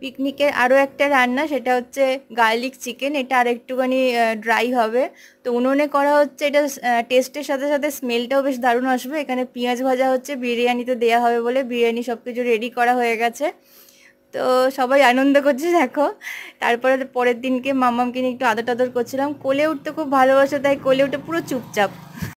পিকনিকের আরও একটা রান্না সেটা হচ্ছে গার্লিক চিকেন এটা আর একটুখানি ড্রাই হবে তো উনুনে করা হচ্ছে এটা টেস্টের সাথে সাথে স্মেলটাও বেশ দারুণ আসবে এখানে পেঁয়াজ ভাজা হচ্ছে বিরিয়ানিতে দেয়া হবে বলে বিরিয়ানি সব কিছু রেডি করা হয়ে গেছে তো সবাই আনন্দ করছে দেখো তারপরে পরের দিনকে মামামকে নিয়ে একটু আদর টাদর করছিলাম কোলে উঠতে খুব ভালোবাসে তাই কোলে উঠে পুরো চুপচাপ